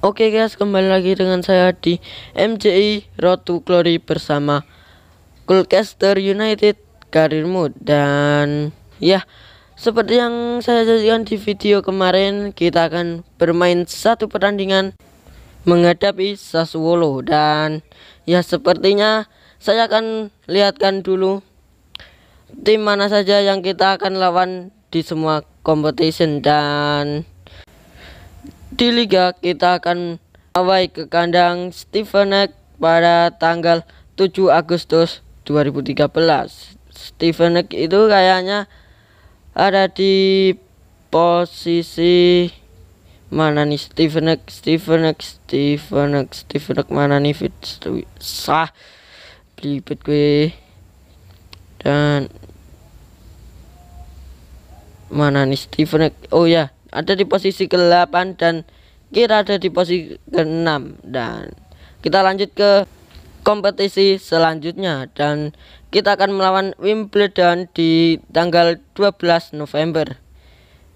Oke guys, kembali lagi dengan saya di MJI Road to Glory bersama Colchester United karirmu dan ya seperti yang saya jadikan di video kemarin kita akan bermain satu pertandingan menghadapi Sassuolo dan ya sepertinya saya akan lihatkan dulu tim mana saja yang kita akan lawan di semua competition dan di liga kita akan awai ke kandang Stevenek pada tanggal 7 Agustus 2013. Stevenek itu kayaknya ada di posisi mana nih Stevenek Stevenek Stevenek Stevenek mana nih fit sah belibet gue dan mana nih Stevenek oh ya yeah ada di posisi ke-8 dan Kira ada di posisi ke-6 dan kita lanjut ke kompetisi selanjutnya dan kita akan melawan Wimbledon di tanggal 12 November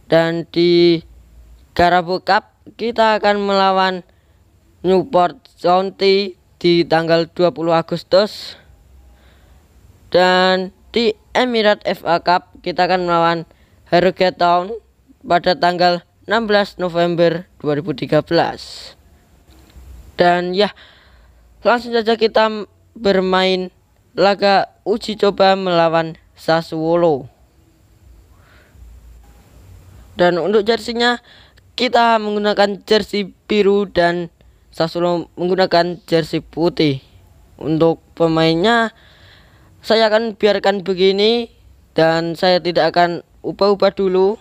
dan di Garabu Cup kita akan melawan Newport County di tanggal 20 Agustus dan di Emirat FA Cup kita akan melawan Harrogate Town pada tanggal 16 November 2013. Dan ya, langsung saja kita bermain laga uji coba melawan Sassuolo. Dan untuk jersinya kita menggunakan jersey biru dan Sassuolo menggunakan jersey putih. Untuk pemainnya saya akan biarkan begini dan saya tidak akan ubah-ubah dulu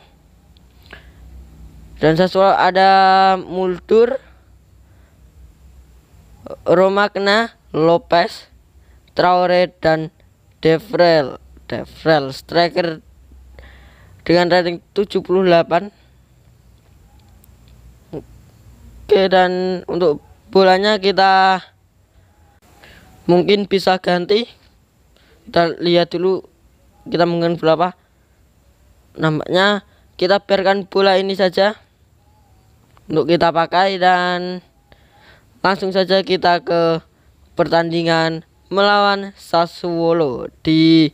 dan sesuai ada Multur Romagna, Lopez Traore dan Devrel Devrel striker dengan rating 78 Oke dan untuk bolanya kita mungkin bisa ganti kita lihat dulu kita mungkin berapa nampaknya kita biarkan bola ini saja untuk kita pakai dan langsung saja kita ke pertandingan melawan Sassuolo di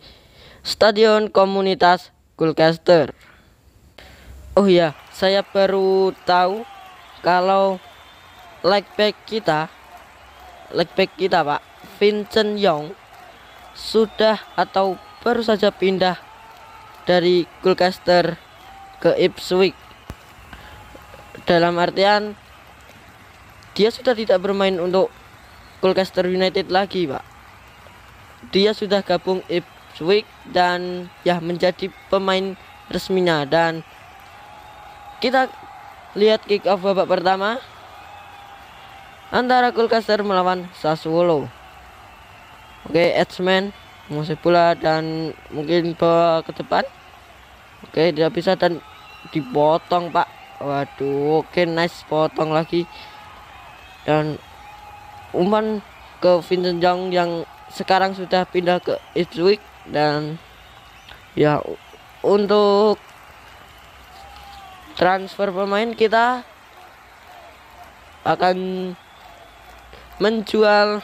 Stadion Komunitas Gulcaster. Oh ya, saya baru tahu kalau legback kita legback kita, Pak, Vincent Young sudah atau baru saja pindah dari Gulcaster ke Ipswich dalam artian dia sudah tidak bermain untuk Colchester United lagi pak dia sudah gabung Ipswich dan ya menjadi pemain resminya dan kita lihat kick off babak pertama antara Colchester melawan Sassuolo oke Edsman masih pula dan mungkin ke depan oke tidak bisa dan dipotong pak waduh oke okay, nice potong lagi dan umpan ke Vincent Jong yang sekarang sudah pindah ke Ipswich dan ya untuk transfer pemain kita akan menjual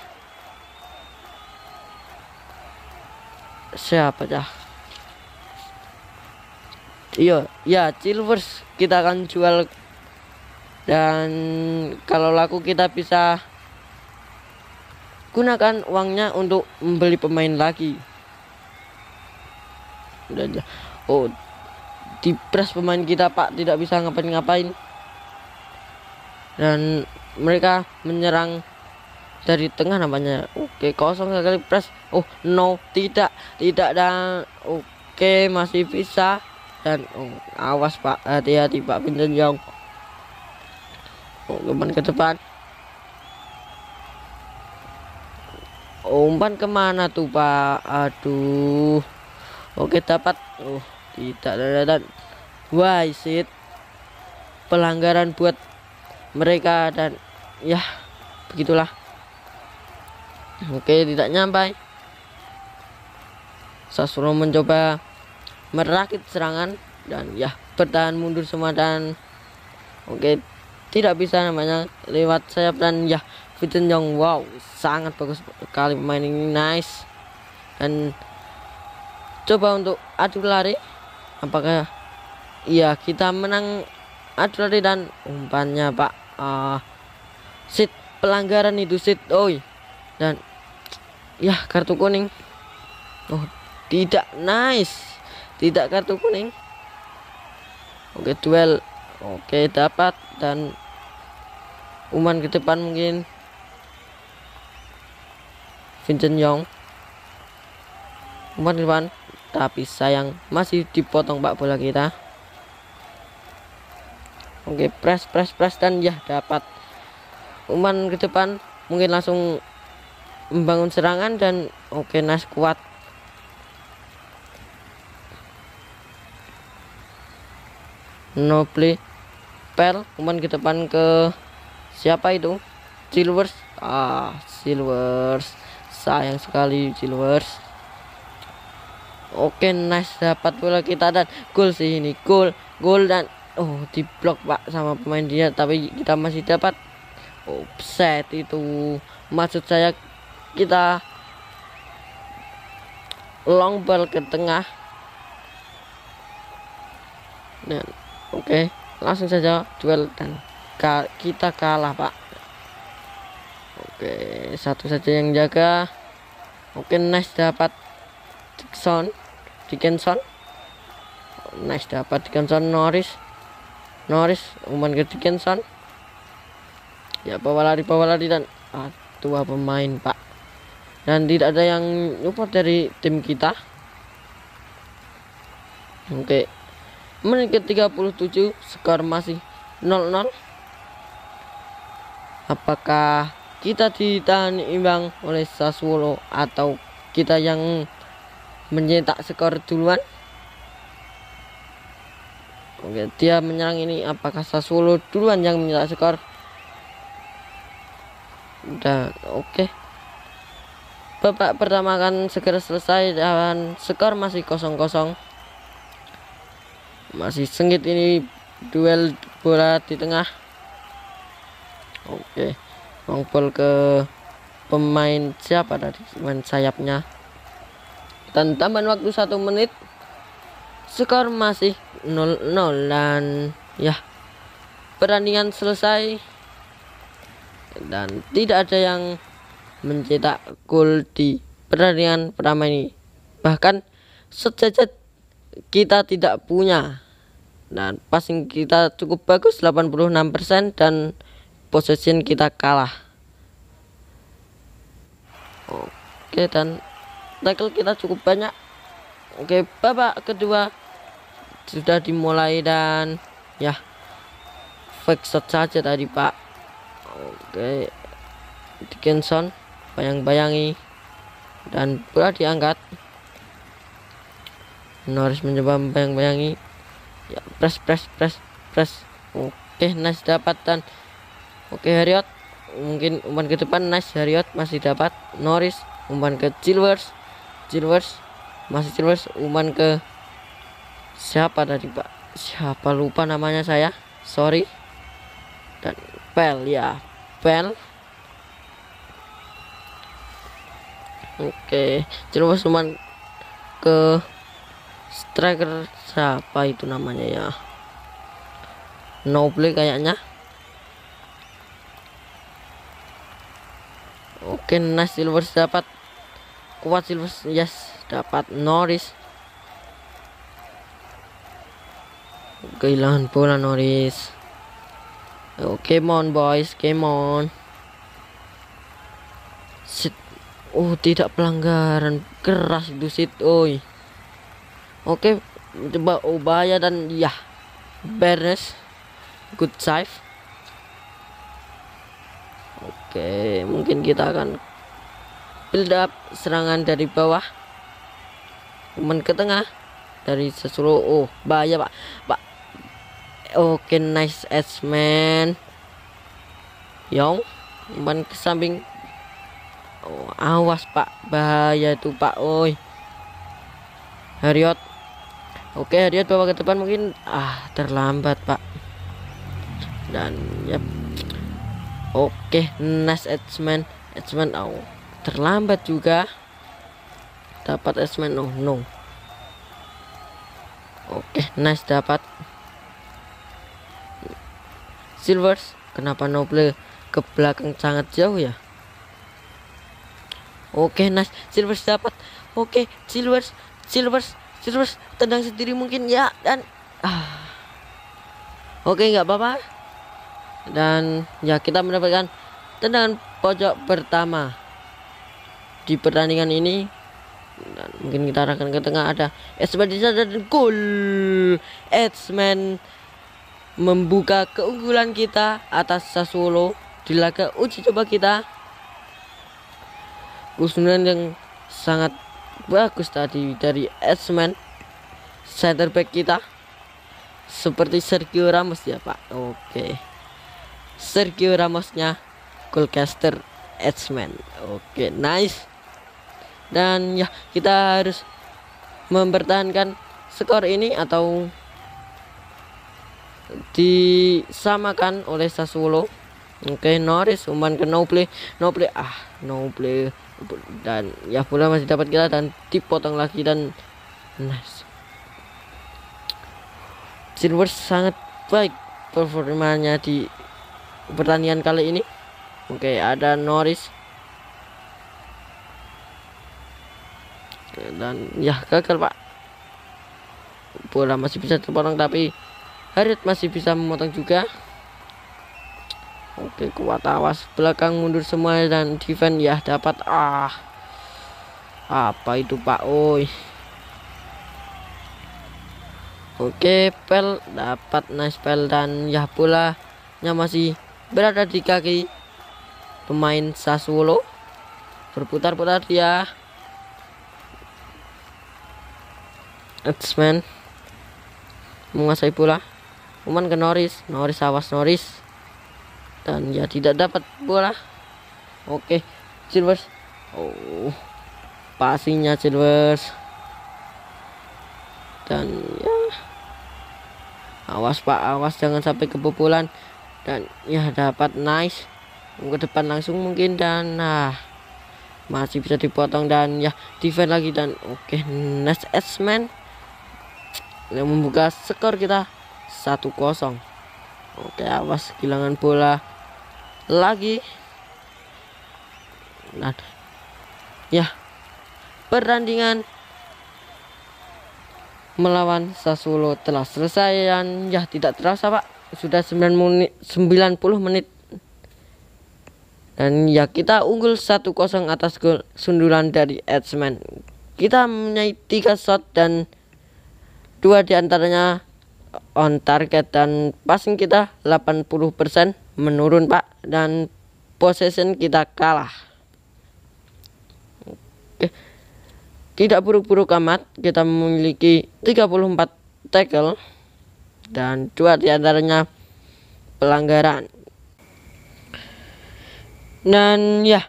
siapa dah iya ya Chilvers kita akan jual dan kalau laku kita bisa gunakan uangnya untuk membeli pemain lagi udah aja oh di press pemain kita pak tidak bisa ngapain-ngapain dan mereka menyerang dari tengah namanya oke kosong sekali press oh no tidak tidak dan oke masih bisa dan oh, awas pak hati-hati pak Vincent Young oh, umpan ke depan oh, umpan kemana tuh pak aduh oke dapat oh tidak ada dan wah isit pelanggaran buat mereka dan ya begitulah oke tidak nyampai Sasuro mencoba merakit serangan dan ya bertahan mundur semua dan oke tidak bisa namanya lewat sayap dan ya Vincent yang wow sangat bagus sekali pemain ini nice dan coba untuk adu lari apakah ya kita menang adu lari dan umpannya pak uh, ah, sit pelanggaran itu sit oi dan ya kartu kuning oh tidak nice tidak kartu kuning oke duel oke dapat dan Uman ke depan mungkin Vincent Yong Uman ke depan tapi sayang masih dipotong pak bola kita oke press press press dan ya dapat Uman ke depan mungkin langsung membangun serangan dan oke Nas nice, kuat no play Per kemudian kita pan ke siapa itu Silvers ah Silvers sayang sekali Silvers Oke okay, nice dapat bola kita dan gol sih ini gol gol dan oh di blok pak sama pemain dia tapi kita masih dapat upset itu maksud saya kita long ball ke tengah dan Oke, langsung saja duel dan ka kita kalah, Pak. Oke, satu saja yang jaga. Oke, nice dapat Dixon, Dickinson. Nice dapat Dickinson Norris. Norris umpan ke Dickinson. Ya, bawa lari, bawa lari dan ah, dua pemain, Pak. Dan tidak ada yang support dari tim kita. Oke, menit ke-37 skor masih 0-0 apakah kita ditahan imbang oleh Sassuolo atau kita yang mencetak skor duluan Oke, dia menyerang ini apakah Sassuolo duluan yang mencetak skor udah oke okay. babak pertama akan segera selesai dan skor masih kosong-kosong masih sengit ini duel bola di tengah oke ngumpul ke pemain siapa tadi pemain sayapnya dan tambahan waktu satu menit skor masih 0-0 dan ya pertandingan selesai dan tidak ada yang mencetak gol di pertandingan pertama ini bahkan sejajat kita tidak punya Nah, passing kita cukup bagus 86% dan possession kita kalah. Oke, dan tackle kita cukup banyak. Oke, babak kedua sudah dimulai dan ya fake shot saja tadi, Pak. Oke. Dickinson bayang-bayangi dan bola diangkat. Norris mencoba bayang-bayangi ya press press press press oke okay, nice dapatan oke okay, Harriot mungkin umpan ke depan nice Harriot masih dapat Norris umpan ke Chilvers Chilvers masih Chilvers umpan ke siapa tadi pak siapa lupa namanya saya sorry dan Pel ya Pel oke okay. Chilvers umpan ke striker siapa itu namanya ya No play kayaknya Oke okay, nice silver dapat kuat silver yes dapat Norris kehilangan bola Norris Oke okay, mon boys game on sit oh tidak pelanggaran keras itu sit oi Oke okay coba Obaya dan ya beres good save oke mungkin kita akan build up serangan dari bawah teman ke tengah dari sesuatu oh bahaya pak pak oke nice edge man Yong teman ke samping oh, awas pak bahaya itu pak oi Harriot Oke, hadiah bawa ke depan mungkin ah terlambat, Pak. Dan ya yep. Oke, nice Edgeman. Edgeman oh, terlambat juga. Dapat Edgeman oh no. Oke, nice dapat. Silvers, kenapa Noble ke belakang sangat jauh ya? Oke, nice. Silvers dapat. Oke, Silvers, Silvers terus tendang sendiri mungkin ya dan ah. oke nggak apa-apa dan ya kita mendapatkan tendangan pojok pertama di pertandingan ini dan mungkin kita arahkan ke tengah ada Edsman di sana dan gol Edsman membuka keunggulan kita atas Sassuolo di laga uji coba kita Kusunan yang sangat bagus tadi dari Edsman center back kita seperti Sergio Ramos ya Pak oke Sergio Ramosnya Colcaster Edsman oke nice dan ya kita harus mempertahankan skor ini atau disamakan oleh Sassuolo oke Norris umpan ke no play no play ah no play dan ya pula masih dapat kita dan dipotong lagi dan nice. Silver sangat baik performanya di pertanian kali ini. Oke, okay, ada Norris. dan ya gagal, Pak. Bola masih bisa terpotong tapi Harit masih bisa memotong juga. Oke kuat awas belakang mundur semua dan defend ya dapat ah apa itu Pak Oi Oke pel dapat nice pel dan ya pula nya masih berada di kaki pemain Sassuolo berputar-putar dia X-Men menguasai pula Uman ke Norris Norris awas Norris dan ya tidak dapat bola oke okay. silvers oh pastinya silvers dan ya awas pak awas jangan sampai kebobolan dan ya dapat nice ke depan langsung mungkin dan nah masih bisa dipotong dan ya defend lagi dan oke okay, next S man yang membuka skor kita 1-0 oke okay, awas kehilangan bola lagi nah, ya pertandingan melawan Sassuolo telah selesai dan ya tidak terasa pak sudah 9 menit, 90 menit dan ya kita unggul 1-0 atas gol sundulan dari Edsman kita menyai 3 shot dan dua diantaranya on target dan passing kita 80% menurun pak dan possession kita kalah Oke. tidak buruk-buruk amat kita memiliki 34 tackle dan dua diantaranya pelanggaran dan ya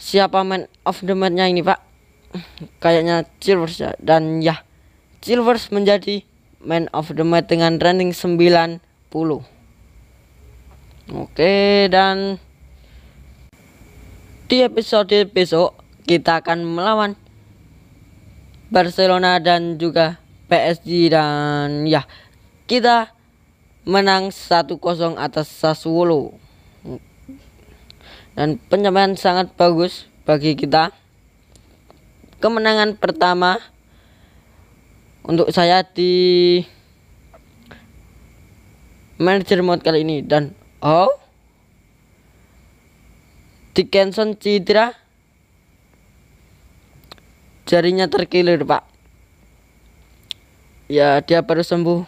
siapa man of the matchnya ini pak kayaknya Silvers ya dan ya Silvers menjadi man of the match dengan running 90 oke dan di episode besok kita akan melawan Barcelona dan juga PSG dan ya kita menang 1-0 atas Sassuolo dan pencapaian sangat bagus bagi kita kemenangan pertama untuk saya di manager mode kali ini dan oh Dickinson Citra jarinya terkilir pak ya dia baru sembuh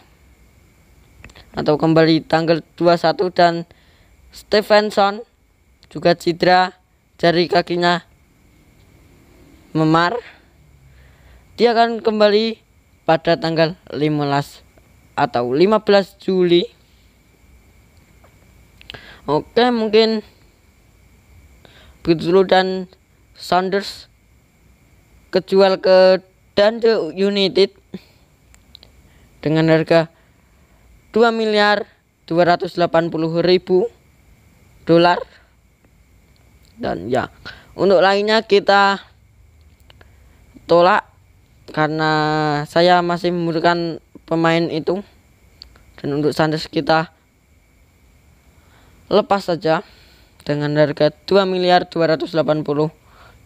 atau kembali tanggal 21 dan Stevenson juga Citra jari kakinya memar dia akan kembali pada tanggal 15 atau 15 Juli. Oke, mungkin begitu dan Saunders kejual ke Dundee United dengan harga 2 miliar 280 ribu dolar dan ya untuk lainnya kita tolak karena saya masih membutuhkan pemain itu dan untuk Sanchez kita lepas saja dengan harga 2 miliar 280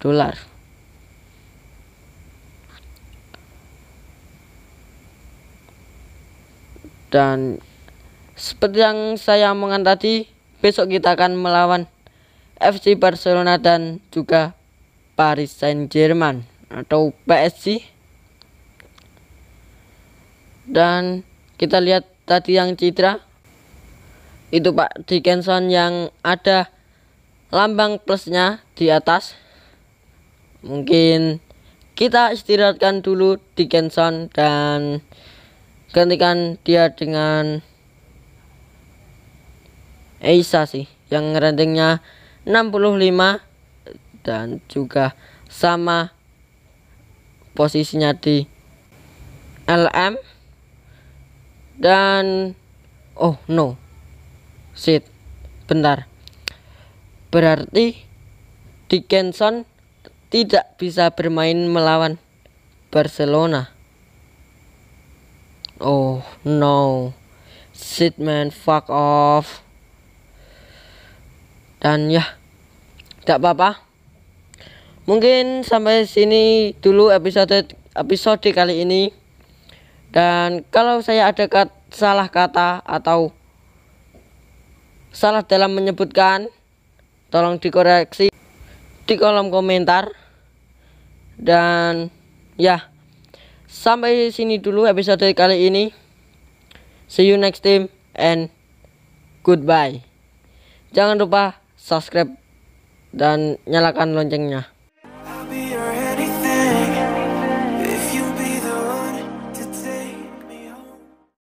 dolar dan seperti yang saya omongan tadi besok kita akan melawan FC Barcelona dan juga Paris Saint Germain atau PSG dan kita lihat tadi yang Citra itu Pak Dickinson yang ada lambang plusnya di atas mungkin kita istirahatkan dulu Dickinson dan gantikan dia dengan Eisa sih yang ratingnya 65 dan juga sama posisinya di LM dan oh no sit, bentar berarti Dickinson tidak bisa bermain melawan Barcelona oh no sit man fuck off dan ya tidak apa-apa mungkin sampai sini dulu episode episode kali ini dan kalau saya ada kat, salah kata atau salah dalam menyebutkan, tolong dikoreksi di kolom komentar. Dan ya, sampai sini dulu episode kali ini. See you next time and goodbye. Jangan lupa subscribe dan nyalakan loncengnya.